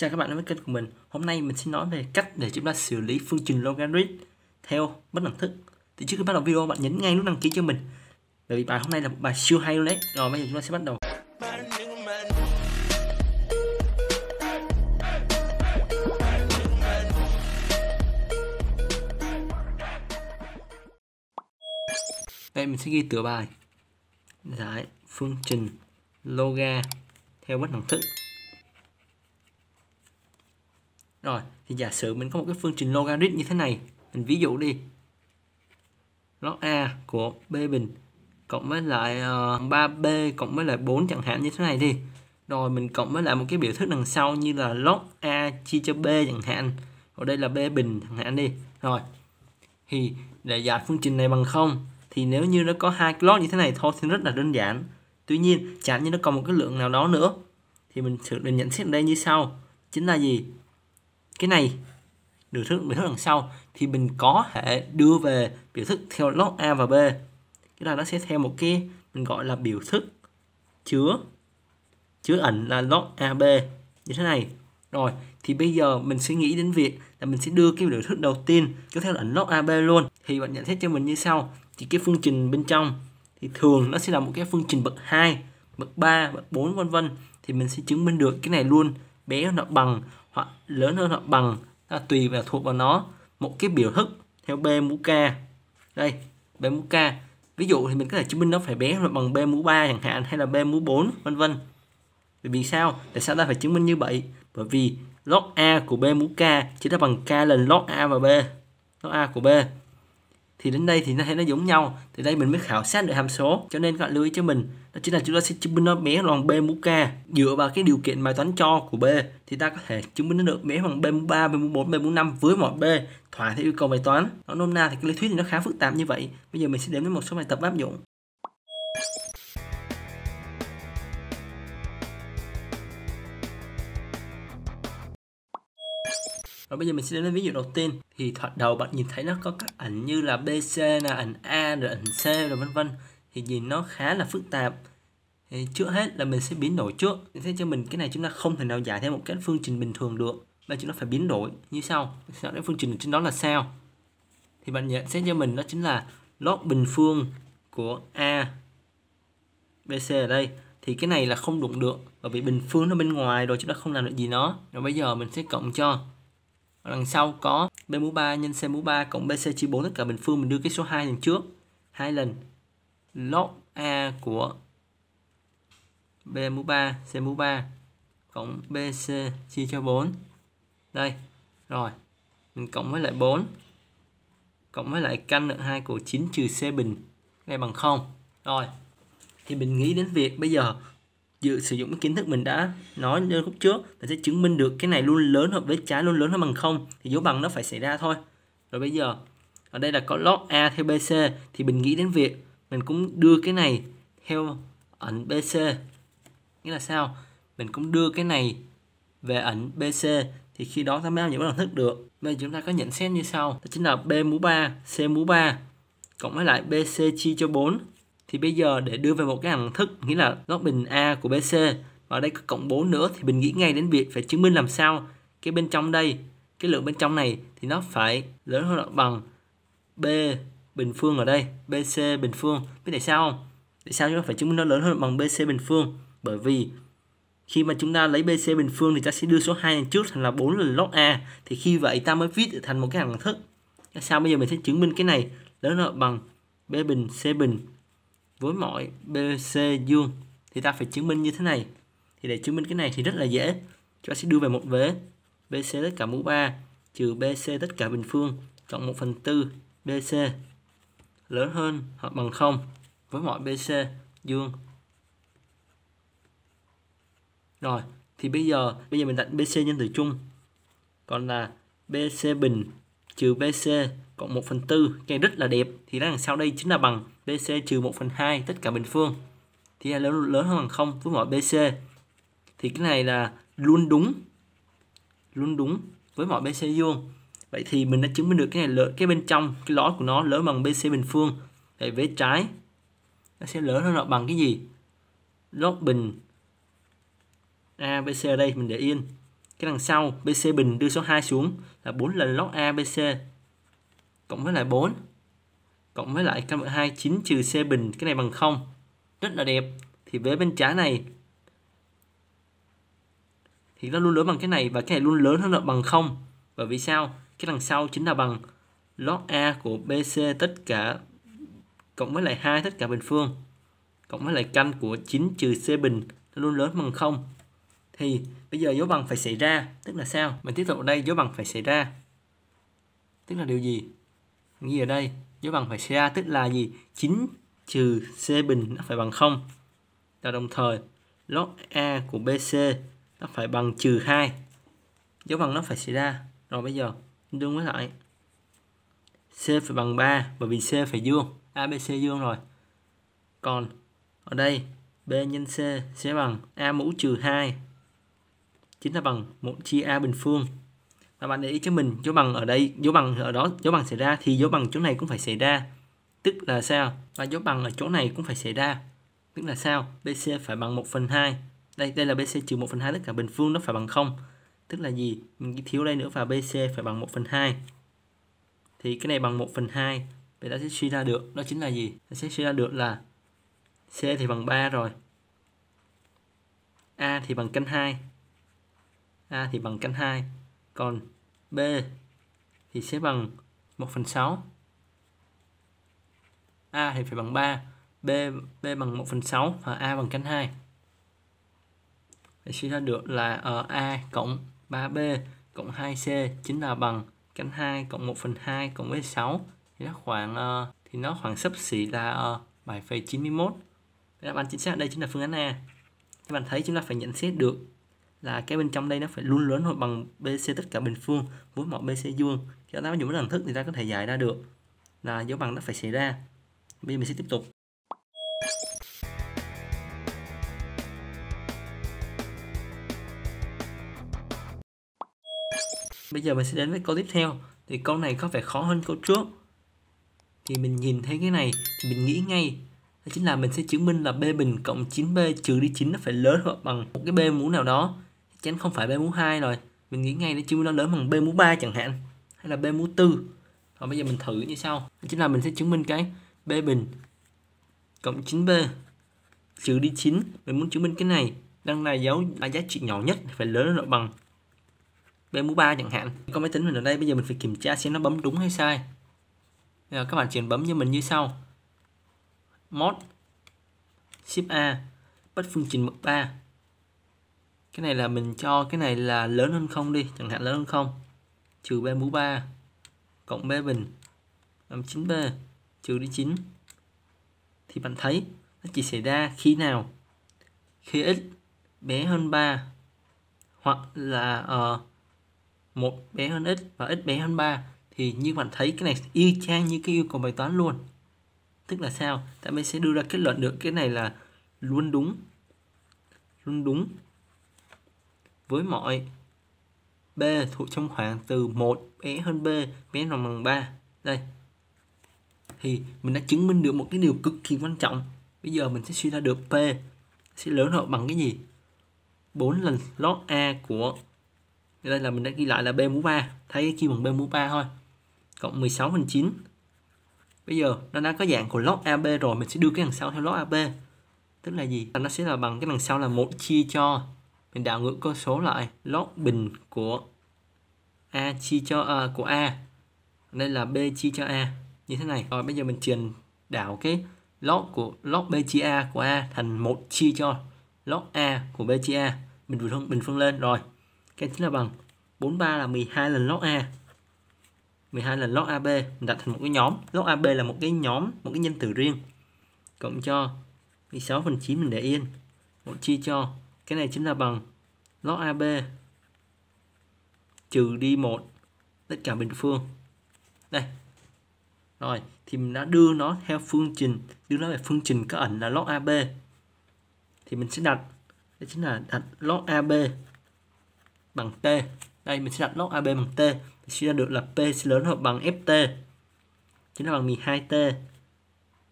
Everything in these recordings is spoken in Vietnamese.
Chào các bạn đến với kênh của mình Hôm nay mình sẽ nói về cách để chúng ta xử lý phương trình logarit theo bất đẳng thức Thì trước khi bắt đầu video bạn nhấn ngay nút đăng ký cho mình Bởi vì bài hôm nay là một bài siêu hay luôn đấy Rồi bây giờ chúng ta sẽ bắt đầu Đây mình sẽ ghi tựa bài Giải phương trình loga theo bất đẳng thức rồi, thì giả sử mình có một cái phương trình logarit như thế này. Mình ví dụ đi. Log A của B bình cộng với lại uh, ờ, 3B cộng với lại 4 chẳng hạn như thế này đi. Rồi mình cộng với lại một cái biểu thức đằng sau như là log A chia cho B chẳng hạn. Ở đây là B bình chẳng hạn đi. Rồi. Thì để giải phương trình này bằng không thì nếu như nó có hai log như thế này thôi thì rất là đơn giản. Tuy nhiên, chẳng như nó còn một cái lượng nào đó nữa thì mình sự định nhận xét ở đây như sau chính là gì cái này biểu thức biểu thức đằng sau thì mình có thể đưa về biểu thức theo log a và b cái là nó sẽ theo một cái mình gọi là biểu thức chứa chứa ẩn là log ab như thế này rồi thì bây giờ mình sẽ nghĩ đến việc là mình sẽ đưa cái biểu thức đầu tiên kéo theo là ẩn log ab luôn thì bạn nhận xét cho mình như sau thì cái phương trình bên trong thì thường nó sẽ là một cái phương trình bậc 2, bậc 3, bậc 4 vân vân thì mình sẽ chứng minh được cái này luôn bé nó bằng hoặc lớn hơn hoặc bằng ta tùy và thuộc vào nó một cái biểu thức theo b mũ k đây b mũ k ví dụ thì mình có thể chứng minh nó phải bé hoặc bằng b mũ 3 chẳng hạn hay là b mũ 4 vân vân bởi vì sao tại sao ta phải chứng minh như vậy bởi vì log a của b mũ k chỉ là bằng k lần log a và b log a của b thì đến đây thì nó thấy nó giống nhau thì đây mình mới khảo sát được hàm số cho nên các bạn lưu ý cho mình đó chính là chúng ta sẽ chứng minh nó bé bằng b mũ k dựa vào cái điều kiện bài toán cho của b thì ta có thể chứng minh nó được bé bằng b mũ ba b mũ bốn b mũ năm với mọi b thỏa theo yêu cầu bài toán nó nôm na thì cái lý thuyết thì nó khá phức tạp như vậy bây giờ mình sẽ đến với một số bài tập áp dụng và bây giờ mình sẽ đến với ví dụ đầu tiên thì thoạt đầu bạn nhìn thấy nó có các ảnh như là bc là ảnh a rồi ảnh c rồi vân vân thì nhìn nó khá là phức tạp thì trước hết là mình sẽ biến đổi trước thế cho mình cái này chúng ta không thể nào giải theo một cái phương trình bình thường được mà chúng nó phải biến đổi như sau sau đó phương trình trên đó là sao thì bạn nhận xét cho mình đó chính là log bình phương của a bc ở đây thì cái này là không đụng được bởi vì bình phương nó bên ngoài rồi chúng ta không làm được gì nó rồi bây giờ mình sẽ cộng cho đằng sau có b mũ 3 nhân c mũ 3 cộng bc chia 4 tất cả bình phương mình đưa cái số 2 lần trước hai lần log a của b mũ 3 c mũ 3 cộng bc chia cho 4 đây rồi mình cộng với lại 4 cộng với lại căn lượng 2 của 9 trừ c bình này bằng 0 rồi thì mình nghĩ đến việc bây giờ dự sử dụng cái kiến thức mình đã nói lúc trước mình sẽ chứng minh được cái này luôn lớn hợp với trái luôn lớn hơn bằng không thì dấu bằng nó phải xảy ra thôi rồi bây giờ ở đây là có log a theo bc thì mình nghĩ đến việc mình cũng đưa cái này theo ẩn bc nghĩa là sao mình cũng đưa cái này về ẩn bc thì khi đó ta mới áp dụng bằng thức được bây giờ chúng ta có nhận xét như sau đó chính là b mũ 3 c mũ 3 cộng với lại bc chia cho 4 thì bây giờ để đưa về một cái hằng thức nghĩa là góc bình A của BC và ở đây có cộng 4 nữa thì mình nghĩ ngay đến việc phải chứng minh làm sao cái bên trong đây cái lượng bên trong này thì nó phải lớn hơn hoặc bằng B bình phương ở đây BC bình phương biết tại sao không tại sao chúng ta phải chứng minh nó lớn hơn bằng BC bình phương bởi vì khi mà chúng ta lấy BC bình phương thì ta sẽ đưa số 2 này trước thành là 4 lần log A thì khi vậy ta mới viết thành một cái hằng thức sao bây giờ mình sẽ chứng minh cái này lớn hơn bằng B bình C bình với mọi BC dương thì ta phải chứng minh như thế này thì để chứng minh cái này thì rất là dễ cho sẽ đưa về một vế BC tất cả mũ 3 trừ BC tất cả bình phương cộng 1 phần 4 BC lớn hơn hoặc bằng 0 với mọi BC dương rồi thì bây giờ bây giờ mình đặt BC nhân tử chung còn là BC bình trừ BC cộng 1 phần 4 cái rất là đẹp thì đằng sau đây chính là bằng BC trừ 1 phần 2 tất cả bình phương thì lớn, lớn hơn bằng 0 với mọi BC thì cái này là luôn đúng luôn đúng với mọi BC vuông vậy thì mình đã chứng minh được cái này lớn cái bên trong cái lõi của nó lớn bằng BC bình phương vậy vế trái nó sẽ lớn hơn là bằng cái gì lót bình A BC ở đây mình để yên cái đằng sau BC bình đưa số 2 xuống là 4 lần lót A BC cộng với lại 4 cộng với lại căn bậc 2 9 trừ C bình cái này bằng 0 rất là đẹp thì vế bên trái này thì nó luôn lớn bằng cái này và cái này luôn lớn hơn là bằng 0 bởi vì sao cái đằng sau chính là bằng log A của BC tất cả cộng với lại 2 tất cả bình phương cộng với lại căn của 9 trừ C bình nó luôn lớn bằng 0 thì bây giờ dấu bằng phải xảy ra tức là sao mình tiếp tục ở đây dấu bằng phải xảy ra tức là điều gì ghi ở đây dấu bằng phải xảy ra tức là gì 9 trừ C bình nó phải bằng 0 và đồng thời log A của BC nó phải bằng trừ 2 dấu bằng nó phải xảy ra rồi bây giờ đương với lại C phải bằng 3 bởi vì C phải dương ABC dương rồi còn ở đây B nhân C sẽ bằng A mũ trừ 2 chính là bằng 1 chia A bình phương và bạn để ý cho mình dấu bằng ở đây dấu bằng ở đó dấu bằng xảy ra thì dấu bằng chỗ này cũng phải xảy ra tức là sao và dấu bằng ở chỗ này cũng phải xảy ra tức là sao BC phải bằng 1 phần hai đây đây là BC trừ một phần hai tất cả bình phương nó phải bằng không tức là gì mình thiếu đây nữa và BC phải bằng 1 phần hai thì cái này bằng 1 phần hai vậy ta sẽ suy ra được đó chính là gì ta sẽ suy ra được là C thì bằng 3 rồi A thì bằng căn 2 A thì bằng căn 2 còn B thì sẽ bằng 1 phần 6 A thì phải bằng 3 B, B bằng 1 phần 6 và A bằng cánh 2 để suy ra được là ở ờ, A cộng 3B cộng 2C chính là bằng cánh 2 cộng 1 phần 2 cộng với 6 thì nó khoảng uh, thì nó khoảng sấp xỉ là uh, ờ, 7,91 đáp án chính xác đây chính là phương án A các bạn thấy chúng ta phải nhận xét được là cái bên trong đây nó phải luôn lớn hơn bằng BC tất cả bình phương với mọi BC vuông Khi đó dùng đẳng thức thì ta có thể giải ra được là dấu bằng nó phải xảy ra bây giờ mình sẽ tiếp tục Bây giờ mình sẽ đến với câu tiếp theo Thì câu này có vẻ khó hơn câu trước Thì mình nhìn thấy cái này Thì mình nghĩ ngay Đó chính là mình sẽ chứng minh là B bình cộng 9B trừ đi 9 nó phải lớn hơn bằng một cái B mũ nào đó chắn không phải b mũ 2 rồi mình nghĩ ngay để chứng minh nó lớn bằng b mũ 3 chẳng hạn hay là b mũ 4 rồi bây giờ mình thử như sau chính là mình sẽ chứng minh cái b bình cộng 9b trừ đi 9 mình muốn chứng minh cái này đang là dấu là giá trị nhỏ nhất phải lớn nó bằng b mũ 3 chẳng hạn con máy tính mình ở đây bây giờ mình phải kiểm tra xem nó bấm đúng hay sai rồi các bạn chuyển bấm cho mình như sau mod shift a bất phương trình bậc 3 cái này là mình cho cái này là lớn hơn không đi chẳng hạn lớn hơn không trừ b mũ 3 cộng b bình làm 9b trừ đi 9 thì bạn thấy nó chỉ xảy ra khi nào khi x bé hơn 3 hoặc là uh, bé hơn x và x bé hơn 3 thì như bạn thấy cái này y chang như cái yêu cầu bài toán luôn tức là sao tại mình sẽ đưa ra kết luận được cái này là luôn đúng luôn đúng với mọi B thuộc trong khoảng từ 1 bé hơn B bé nào bằng 3 đây thì mình đã chứng minh được một cái điều cực kỳ quan trọng bây giờ mình sẽ suy ra được P sẽ lớn hơn bằng cái gì 4 lần log A của đây là mình đã ghi lại là B mũ 3 thấy cái bằng B mũ 3 thôi cộng 16 phần 9 bây giờ nó đã có dạng của log AB rồi mình sẽ đưa cái đằng sau theo log AB tức là gì nó sẽ là bằng cái đằng sau là 1 chia cho mình đảo ngược con số lại log bình của a chia cho à, của a đây là b chia cho a như thế này rồi bây giờ mình truyền đảo cái log của log b chia a của a thành một chia cho log a của b chia a mình bình phương bình phương lên rồi cái chính là bằng 43 là 12 lần log a 12 lần log ab mình đặt thành một cái nhóm log ab là một cái nhóm một cái nhân tử riêng cộng cho 16 phần 9 mình để yên một chia cho cái này chính là bằng log AB trừ đi một tất cả bình phương đây rồi thì mình đã đưa nó theo phương trình đưa nó về phương trình có ẩn là log AB thì mình sẽ đặt đây chính là đặt log AB bằng T đây mình sẽ đặt log AB bằng T mình suy ra được là P sẽ lớn hơn bằng FT chính là bằng 12T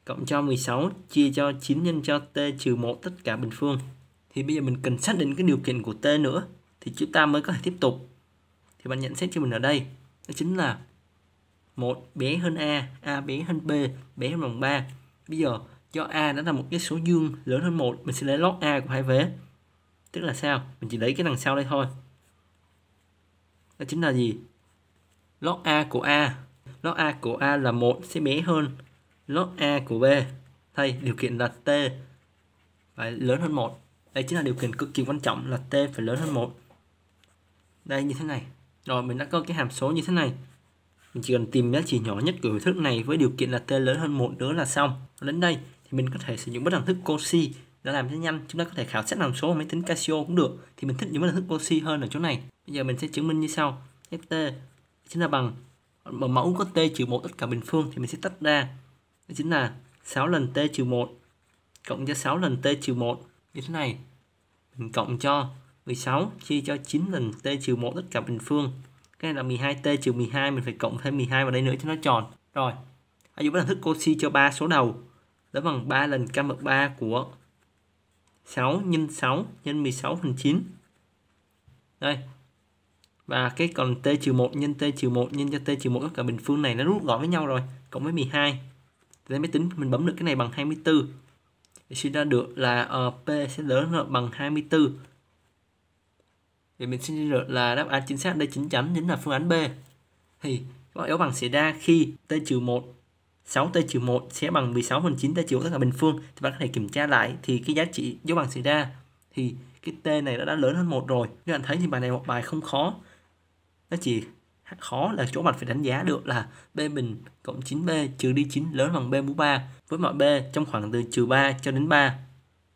cộng cho 16 chia cho 9 nhân cho T trừ 1 tất cả bình phương thì bây giờ mình cần xác định cái điều kiện của t nữa thì chúng ta mới có thể tiếp tục thì bạn nhận xét cho mình ở đây đó chính là một bé hơn a a bé hơn b bé hơn bằng 3 bây giờ do a nó là một cái số dương lớn hơn một mình sẽ lấy log a của hai vế tức là sao mình chỉ lấy cái đằng sau đây thôi đó chính là gì log a của a log a của a là một sẽ bé hơn log a của b thay điều kiện là t phải lớn hơn một đây chính là điều kiện cực kỳ quan trọng là t phải lớn hơn 1. Đây như thế này. Rồi mình đã có cái hàm số như thế này. Mình chỉ cần tìm giá trị nhỏ nhất của biểu thức này với điều kiện là t lớn hơn một nữa là xong. Đến đây thì mình có thể sử dụng bất đẳng thức Cauchy để làm rất nhanh. Chúng ta có thể khảo sát hàm số máy tính Casio cũng được. Thì mình thích những bất đẳng thức Cauchy hơn ở chỗ này. Bây giờ mình sẽ chứng minh như sau. Ft chính là bằng mẫu có t trừ một tất cả bình phương thì mình sẽ tách ra. Đó chính là 6 lần t trừ 1 cộng cho 6 lần t trừ 1 như thế này mình cộng cho 16 chia cho 9 lần t trừ 1 tất cả bình phương cái này là 12t trừ 12 mình phải cộng thêm 12 vào đây nữa cho nó tròn rồi hãy dùng hình thức cosi cho 3 số đầu đó bằng 3 lần căn bậc 3 của 6 nhân 6 nhân 16 phần 9 đây và cái còn t trừ 1 nhân t trừ 1 nhân cho t trừ 1 tất cả bình phương này nó rút gọn với nhau rồi cộng với 12 thì máy tính mình bấm được cái này bằng 24 thì suy ra được là uh, P sẽ lớn hơn bằng 24 thì mình suy ra được là đáp án chính xác đây chính chắn chính là phương án B thì các yếu bằng xảy ra khi T trừ 1 6T trừ 1 sẽ bằng 16 phần 9 T trừ tất cả bình phương thì bạn có thể kiểm tra lại thì cái giá trị dấu bằng xảy ra thì cái T này đã, đã lớn hơn một rồi các bạn thấy thì bài này một bài không khó nó chỉ khó là chỗ mình phải đánh giá được là b bình cộng 9b trừ đi 9 lớn bằng b mũ 3 với mọi b trong khoảng từ trừ 3 cho đến 3.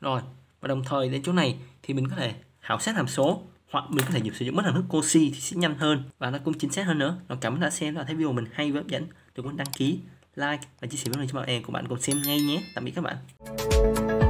Rồi, và đồng thời đến chỗ này thì mình có thể khảo sát hàm số hoặc mình có thể dùng sử dụng mất hàm thức Cauchy thì sẽ nhanh hơn và nó cũng chính xác hơn nữa. Rồi cảm ơn đã xem và thấy video mình hay và hấp dẫn. Đừng quên đăng ký, like và chia sẻ với người cho bạn bè của bạn cùng xem ngay nhé. Tạm biệt các bạn.